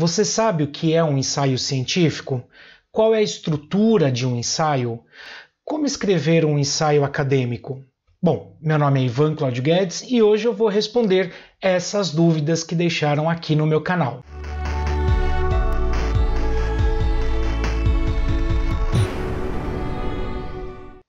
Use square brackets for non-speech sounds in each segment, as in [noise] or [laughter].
Você sabe o que é um ensaio científico? Qual é a estrutura de um ensaio? Como escrever um ensaio acadêmico? Bom, meu nome é Ivan Claudio Guedes e hoje eu vou responder essas dúvidas que deixaram aqui no meu canal.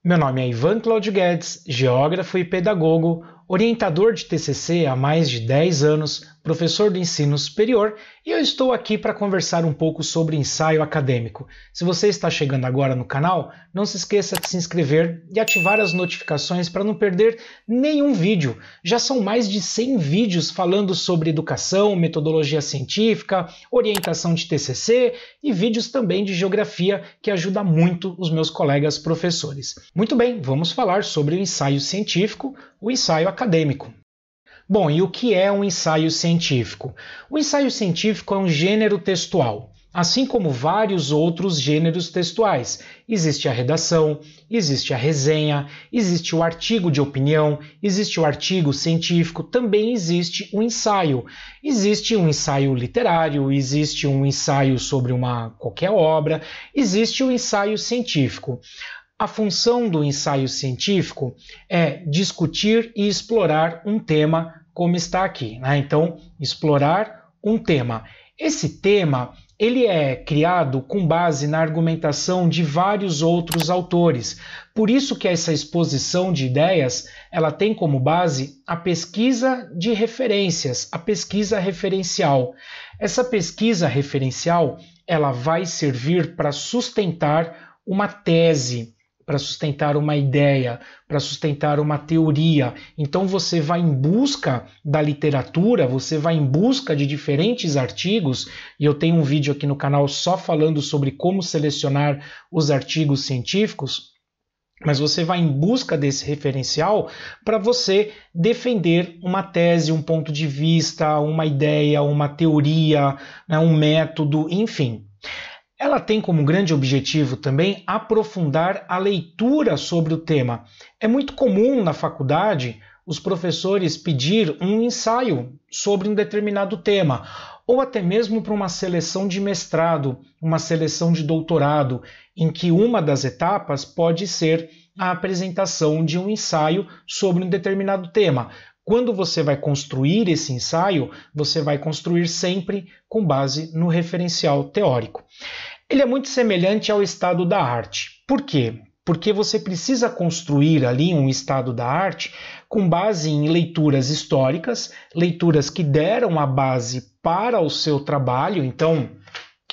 Meu nome é Ivan Claudio Guedes, geógrafo e pedagogo, orientador de TCC há mais de 10 anos, professor do ensino superior, e eu estou aqui para conversar um pouco sobre ensaio acadêmico. Se você está chegando agora no canal, não se esqueça de se inscrever e ativar as notificações para não perder nenhum vídeo. Já são mais de 100 vídeos falando sobre educação, metodologia científica, orientação de TCC e vídeos também de geografia que ajuda muito os meus colegas professores. Muito bem, vamos falar sobre o ensaio científico, o ensaio acadêmico. Bom, e o que é um ensaio científico? O ensaio científico é um gênero textual assim como vários outros gêneros textuais. Existe a redação, existe a resenha, existe o artigo de opinião, existe o artigo científico, também existe o ensaio. Existe um ensaio literário, existe um ensaio sobre uma qualquer obra, existe o ensaio científico. A função do ensaio científico é discutir e explorar um tema, como está aqui. Né? Então, explorar um tema. Esse tema ele é criado com base na argumentação de vários outros autores. Por isso que essa exposição de ideias, ela tem como base a pesquisa de referências, a pesquisa referencial. Essa pesquisa referencial, ela vai servir para sustentar uma tese, para sustentar uma ideia, para sustentar uma teoria. Então você vai em busca da literatura, você vai em busca de diferentes artigos, e eu tenho um vídeo aqui no canal só falando sobre como selecionar os artigos científicos. Mas você vai em busca desse referencial para você defender uma tese, um ponto de vista, uma ideia, uma teoria, né, um método, enfim. Ela tem como grande objetivo também aprofundar a leitura sobre o tema. É muito comum na faculdade os professores pedir um ensaio sobre um determinado tema, ou até mesmo para uma seleção de mestrado, uma seleção de doutorado, em que uma das etapas pode ser a apresentação de um ensaio sobre um determinado tema. Quando você vai construir esse ensaio, você vai construir sempre com base no referencial teórico. Ele é muito semelhante ao estado da arte. Por quê? Porque você precisa construir ali um estado da arte com base em leituras históricas, leituras que deram a base para o seu trabalho. Então,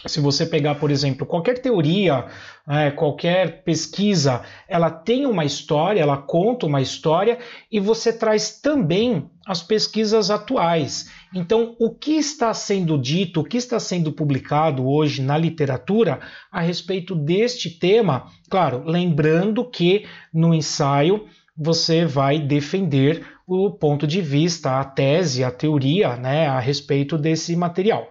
se você pegar, por exemplo, qualquer teoria, né, qualquer pesquisa, ela tem uma história, ela conta uma história e você traz também as pesquisas atuais. Então, o que está sendo dito, o que está sendo publicado hoje na literatura a respeito deste tema? Claro, lembrando que no ensaio você vai defender o ponto de vista, a tese, a teoria né, a respeito desse material.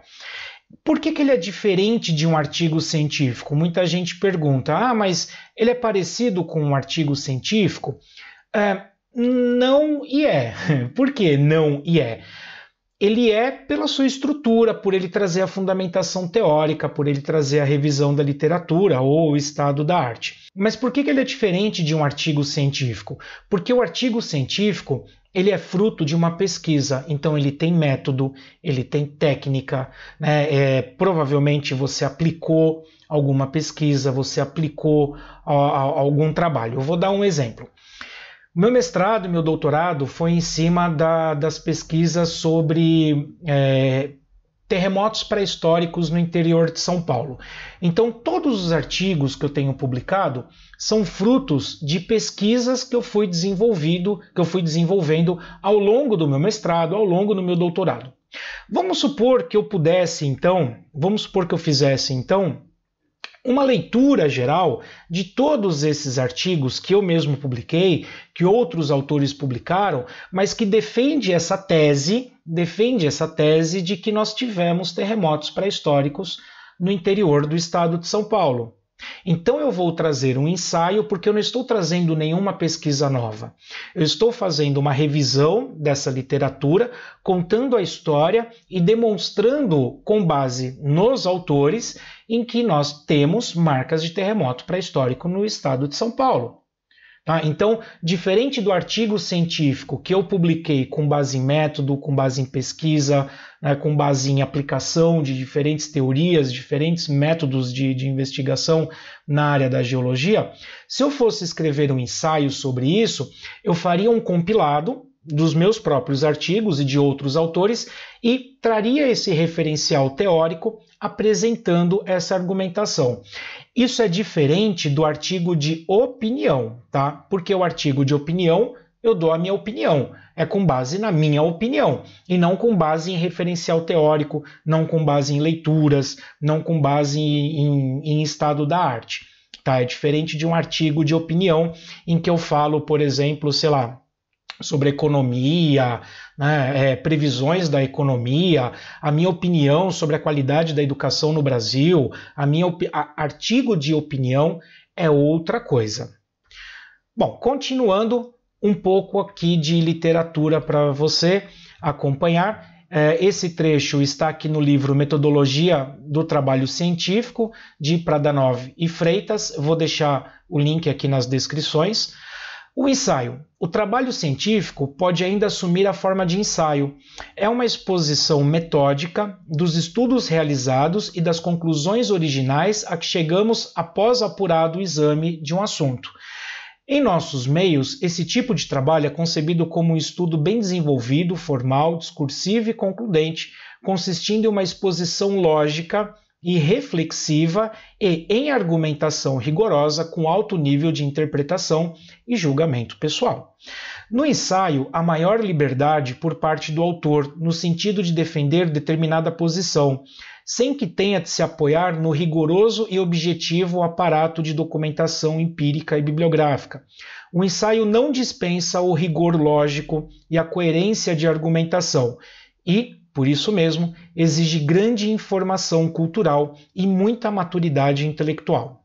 Por que, que, ele é diferente de um artigo científico? Muita gente pergunta: ah, mas ele é parecido com um artigo científico? É, não e é. [laughs] Por que não e é? ele é pela sua estrutura, por ele trazer a fundamentação teórica, por ele trazer a revisão da literatura ou o estado da arte. Mas por que, ele é diferente de um artigo científico? Porque o artigo científico ele é fruto de uma pesquisa, então ele tem método, ele tem técnica, né? é, provavelmente você aplicou alguma pesquisa, você aplicou a, a, algum trabalho. Eu vou dar um exemplo. Meu mestrado, meu doutorado foi em cima da, das pesquisas sobre é, terremotos pré-históricos no interior de São Paulo. Então, todos os artigos que eu tenho publicado são frutos de pesquisas que eu fui desenvolvido, que eu fui desenvolvendo ao longo do meu mestrado, ao longo do meu doutorado. Vamos supor que eu pudesse, então, vamos supor que eu fizesse, então, uma leitura geral de todos esses artigos que eu mesmo publiquei, que outros autores publicaram, mas que defende essa tese, defende essa tese de que nós tivemos terremotos pré-históricos no interior do estado de São Paulo. Então eu vou trazer um ensaio porque eu não estou trazendo nenhuma pesquisa nova. Eu estou fazendo uma revisão dessa literatura, contando a história e demonstrando com base nos autores em que nós temos marcas de terremoto pré-histórico no estado de São Paulo. Tá? Então, diferente do artigo científico que eu publiquei com base em método, com base em pesquisa, né, com base em aplicação de diferentes teorias, diferentes métodos de, de investigação na área da geologia, se eu fosse escrever um ensaio sobre isso, eu faria um compilado dos meus próprios artigos e de outros autores e traria esse referencial teórico apresentando essa argumentação. Isso é diferente do artigo de opinião, tá? Porque o artigo de opinião eu dou a minha opinião, é com base na minha opinião e não com base em referencial teórico, não com base em leituras, não com base em, em, em estado da arte. Tá, é diferente de um artigo de opinião em que eu falo, por exemplo, sei lá, sobre economia, né, é, previsões da economia, a minha opinião sobre a qualidade da educação no Brasil, a minha a artigo de opinião é outra coisa. Bom, continuando um pouco aqui de literatura para você acompanhar. É, esse trecho está aqui no livro Metodologia do Trabalho Científico, de Pradanov e Freitas. Vou deixar o link aqui nas descrições. O ensaio. O trabalho científico pode ainda assumir a forma de ensaio. É uma exposição metódica dos estudos realizados e das conclusões originais a que chegamos após apurado o exame de um assunto. Em nossos meios, esse tipo de trabalho é concebido como um estudo bem desenvolvido, formal, discursivo e concludente, consistindo em uma exposição lógica e reflexiva e em argumentação rigorosa com alto nível de interpretação e julgamento pessoal. No ensaio, há maior liberdade por parte do autor no sentido de defender determinada posição, sem que tenha de se apoiar no rigoroso e objetivo aparato de documentação empírica e bibliográfica. O ensaio não dispensa o rigor lógico e a coerência de argumentação e por isso mesmo, exige grande informação cultural e muita maturidade intelectual.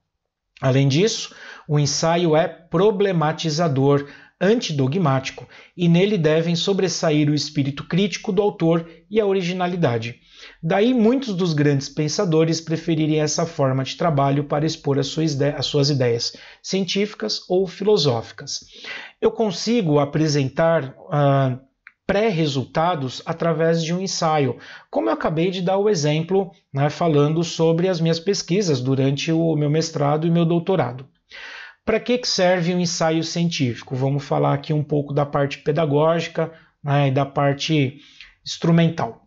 Além disso, o ensaio é problematizador, antidogmático, e nele devem sobressair o espírito crítico do autor e a originalidade. Daí muitos dos grandes pensadores preferirem essa forma de trabalho para expor as suas, ideias científicas ou filosóficas. Eu consigo apresentar. Uh, pré-resultados através de um ensaio, como eu acabei de dar o exemplo, né, falando sobre as minhas pesquisas durante o meu mestrado e meu doutorado. Para que serve um ensaio científico? Vamos falar aqui um pouco da parte pedagógica né, e da parte instrumental.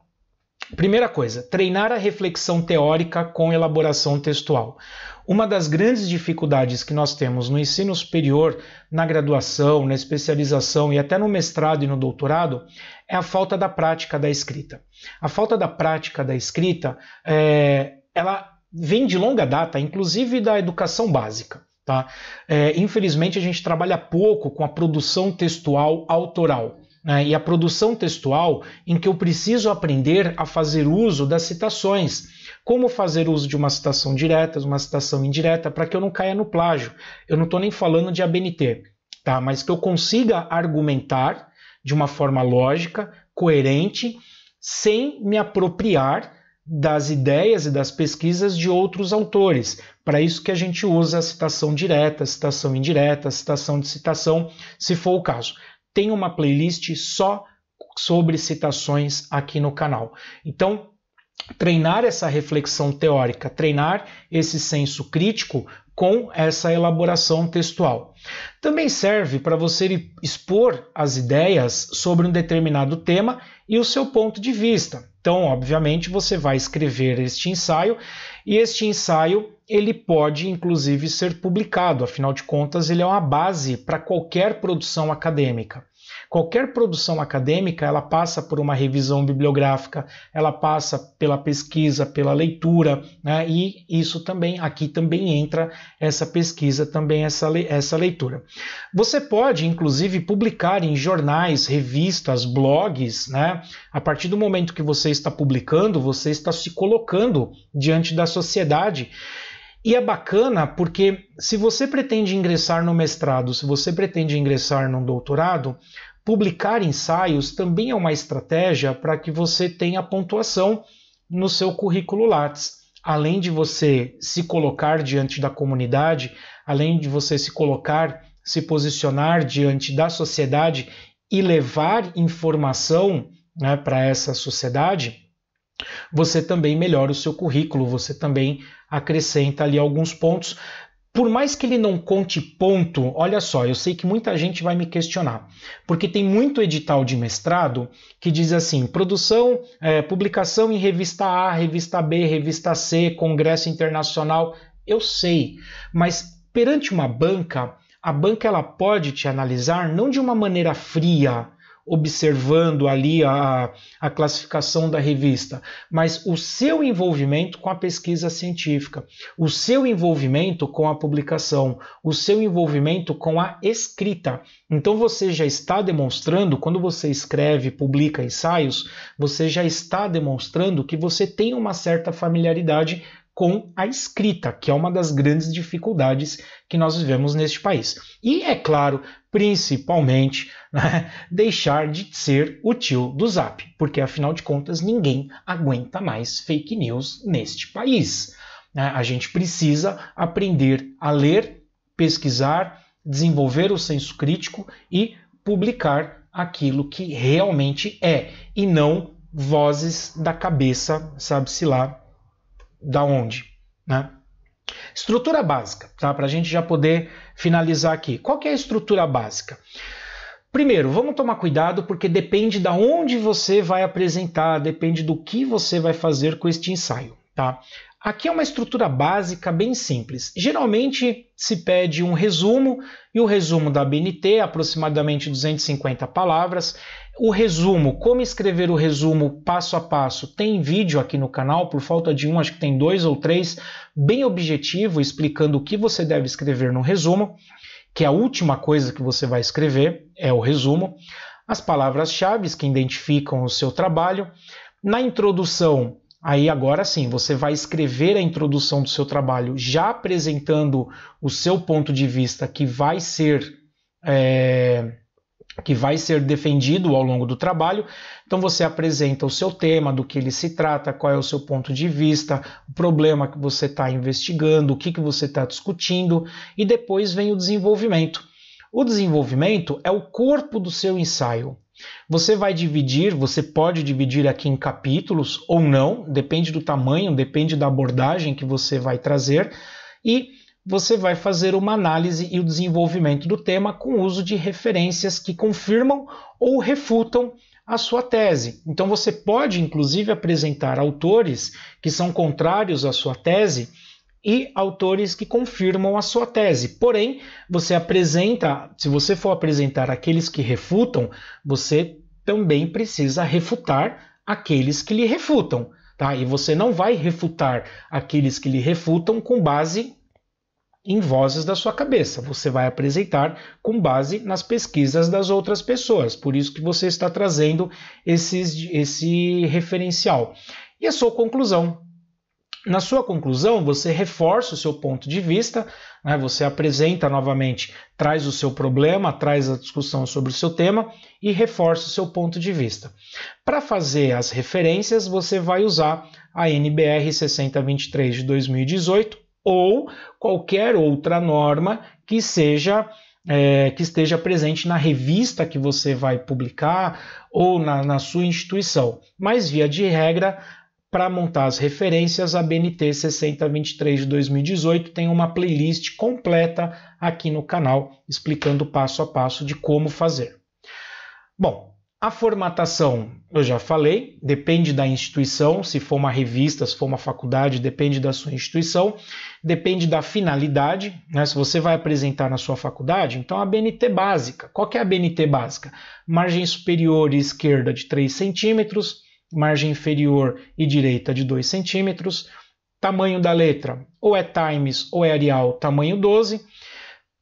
Primeira coisa, treinar a reflexão teórica com elaboração textual. Uma das grandes dificuldades que nós temos no ensino superior, na graduação, na especialização e até no mestrado e no doutorado é a falta da prática da escrita. A falta da prática da escrita, é, ela vem de longa data, inclusive da educação básica. Tá? É, infelizmente, a gente trabalha pouco com a produção textual autoral. Né? E a produção textual em que eu preciso aprender a fazer uso das citações, como fazer uso de uma citação direta, uma citação indireta, para que eu não caia no plágio. Eu não estou nem falando de ABNT, tá? mas que eu consiga argumentar de uma forma lógica, coerente, sem me apropriar das ideias e das pesquisas de outros autores. Para isso que a gente usa a citação direta, a citação indireta, a citação de citação, se for o caso. Tem uma playlist só sobre citações aqui no canal. Então, treinar essa reflexão teórica, treinar esse senso crítico com essa elaboração textual. Também serve para você expor as ideias sobre um determinado tema e o seu ponto de vista. Então, obviamente, você vai escrever este ensaio e este ensaio ele pode inclusive ser publicado, afinal de contas, ele é uma base para qualquer produção acadêmica. Qualquer produção acadêmica, ela passa por uma revisão bibliográfica, ela passa pela pesquisa, pela leitura, né? e isso também, aqui também entra essa pesquisa, também essa, essa leitura. Você pode, inclusive, publicar em jornais, revistas, blogs, né? a partir do momento que você está publicando, você está se colocando diante da sociedade. E é bacana porque se você pretende ingressar no mestrado, se você pretende ingressar num doutorado, Publicar ensaios também é uma estratégia para que você tenha pontuação no seu currículo Lattes. Além de você se colocar diante da comunidade, além de você se colocar, se posicionar diante da sociedade e levar informação né, para essa sociedade, você também melhora o seu currículo, você também acrescenta ali alguns pontos por mais que ele não conte ponto, olha só, eu sei que muita gente vai me questionar, porque tem muito edital de mestrado que diz assim: produção, é, publicação em revista A, revista B, revista C, congresso internacional. Eu sei, mas perante uma banca, a banca ela pode te analisar não de uma maneira fria, observando ali a, a classificação da revista, mas o seu envolvimento com a pesquisa científica, o seu envolvimento com a publicação, o seu envolvimento com a escrita. Então você já está demonstrando, quando você escreve, publica ensaios, você já está demonstrando que você tem uma certa familiaridade com a escrita, que é uma das grandes dificuldades que nós vivemos neste país. E, é claro, principalmente, [laughs] né, deixar de ser o tio do Zap, porque afinal de contas ninguém aguenta mais fake news neste país. Né? A gente precisa aprender a ler, pesquisar, desenvolver o senso crítico e publicar aquilo que realmente é, e não vozes da cabeça, sabe-se lá da onde, né? Estrutura básica, tá? Para a gente já poder finalizar aqui. Qual que é a estrutura básica? Primeiro, vamos tomar cuidado porque depende da onde você vai apresentar, depende do que você vai fazer com este ensaio, tá? Aqui é uma estrutura básica bem simples. Geralmente se pede um resumo, e o resumo da BNT, aproximadamente 250 palavras, o resumo, como escrever o resumo passo a passo, tem vídeo aqui no canal, por falta de um, acho que tem dois ou três, bem objetivo, explicando o que você deve escrever no resumo, que é a última coisa que você vai escrever é o resumo, as palavras-chave que identificam o seu trabalho. Na introdução, Aí agora sim, você vai escrever a introdução do seu trabalho, já apresentando o seu ponto de vista que vai ser é, que vai ser defendido ao longo do trabalho. Então você apresenta o seu tema, do que ele se trata, qual é o seu ponto de vista, o problema que você está investigando, o que, que você está discutindo, e depois vem o desenvolvimento. O desenvolvimento é o corpo do seu ensaio. Você vai dividir, você pode dividir aqui em capítulos ou não, depende do tamanho, depende da abordagem que você vai trazer, e você vai fazer uma análise e o desenvolvimento do tema com o uso de referências que confirmam ou refutam a sua tese. Então você pode inclusive apresentar autores que são contrários à sua tese e autores que confirmam a sua tese. Porém, você apresenta, se você for apresentar aqueles que refutam, você também precisa refutar aqueles que lhe refutam. Tá? E você não vai refutar aqueles que lhe refutam com base em vozes da sua cabeça. Você vai apresentar com base nas pesquisas das outras pessoas. Por isso que você está trazendo esses, esse referencial. E a sua conclusão? Na sua conclusão, você reforça o seu ponto de vista, né? você apresenta novamente, traz o seu problema, traz a discussão sobre o seu tema e reforça o seu ponto de vista. Para fazer as referências, você vai usar a NBR 6023 de 2018 ou qualquer outra norma que seja é, que esteja presente na revista que você vai publicar ou na, na sua instituição. Mas, via de regra, para montar as referências, a BNT 6023 de 2018 tem uma playlist completa aqui no canal explicando passo a passo de como fazer. Bom, a formatação, eu já falei, depende da instituição, se for uma revista, se for uma faculdade, depende da sua instituição, depende da finalidade, né? Se você vai apresentar na sua faculdade, então a BNT básica. Qual é a BNT básica? Margem superior e esquerda de 3 centímetros, margem inferior e direita de 2 centímetros, tamanho da letra, ou é Times ou é Arial, tamanho 12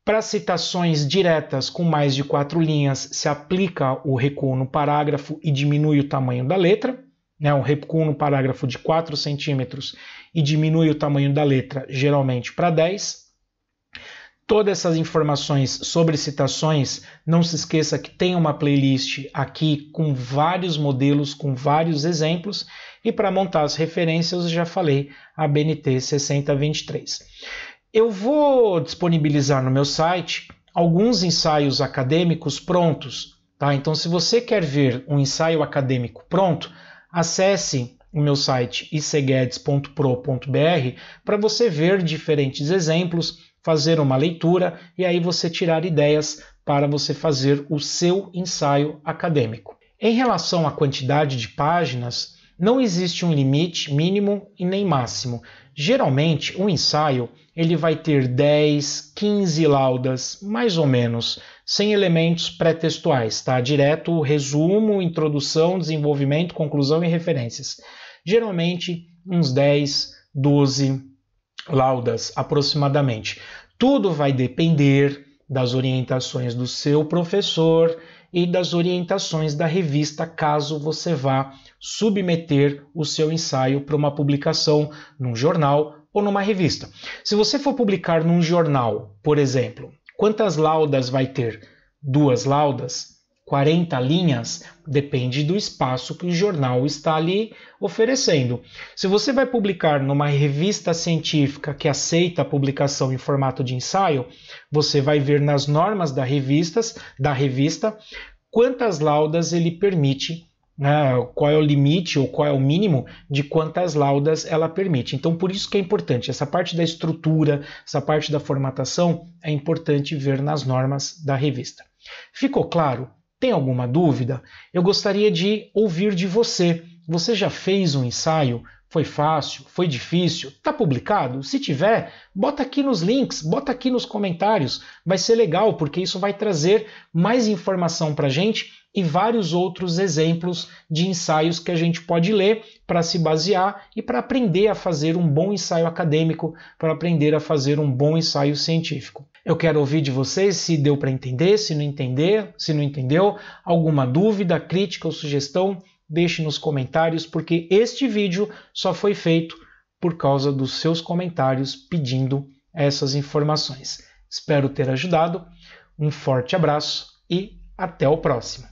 para citações diretas com mais de quatro linhas, se aplica o recuo no parágrafo e diminui o tamanho da letra. Né? Um recuo no parágrafo de 4 centímetros e diminui o tamanho da letra, geralmente para 10. Todas essas informações sobre citações, não se esqueça que tem uma playlist aqui com vários modelos, com vários exemplos, e para montar as referências, já falei a BNT 6023. Eu vou disponibilizar no meu site alguns ensaios acadêmicos prontos, tá? Então, se você quer ver um ensaio acadêmico pronto, acesse o meu site icguedes.pro.br para você ver diferentes exemplos, fazer uma leitura e aí você tirar ideias para você fazer o seu ensaio acadêmico. Em relação à quantidade de páginas, não existe um limite mínimo e nem máximo. Geralmente, o ensaio ele vai ter 10, 15 laudas, mais ou menos, sem elementos pré-textuais, tá? Direto resumo, introdução, desenvolvimento, conclusão e referências. Geralmente, uns 10, 12 laudas aproximadamente. Tudo vai depender das orientações do seu professor e das orientações da revista caso você vá submeter o seu ensaio para uma publicação num jornal ou numa revista. Se você for publicar num jornal, por exemplo, quantas laudas vai ter? Duas laudas? 40 linhas, depende do espaço que o jornal está ali oferecendo. Se você vai publicar numa revista científica que aceita a publicação em formato de ensaio, você vai ver nas normas da revistas, da revista, quantas laudas ele permite né? qual é o limite ou qual é o mínimo de quantas laudas ela permite. Então, por isso que é importante, essa parte da estrutura, essa parte da formatação, é importante ver nas normas da revista. Ficou claro? Tem alguma dúvida? Eu gostaria de ouvir de você. Você já fez um ensaio? Foi fácil? Foi difícil? Está publicado? Se tiver, bota aqui nos links, bota aqui nos comentários. Vai ser legal, porque isso vai trazer mais informação para a gente e vários outros exemplos de ensaios que a gente pode ler para se basear e para aprender a fazer um bom ensaio acadêmico, para aprender a fazer um bom ensaio científico. Eu quero ouvir de vocês se deu para entender, se não entender, se não entendeu, alguma dúvida, crítica ou sugestão deixe nos comentários, porque este vídeo só foi feito por causa dos seus comentários pedindo essas informações. Espero ter ajudado. Um forte abraço e até o próximo.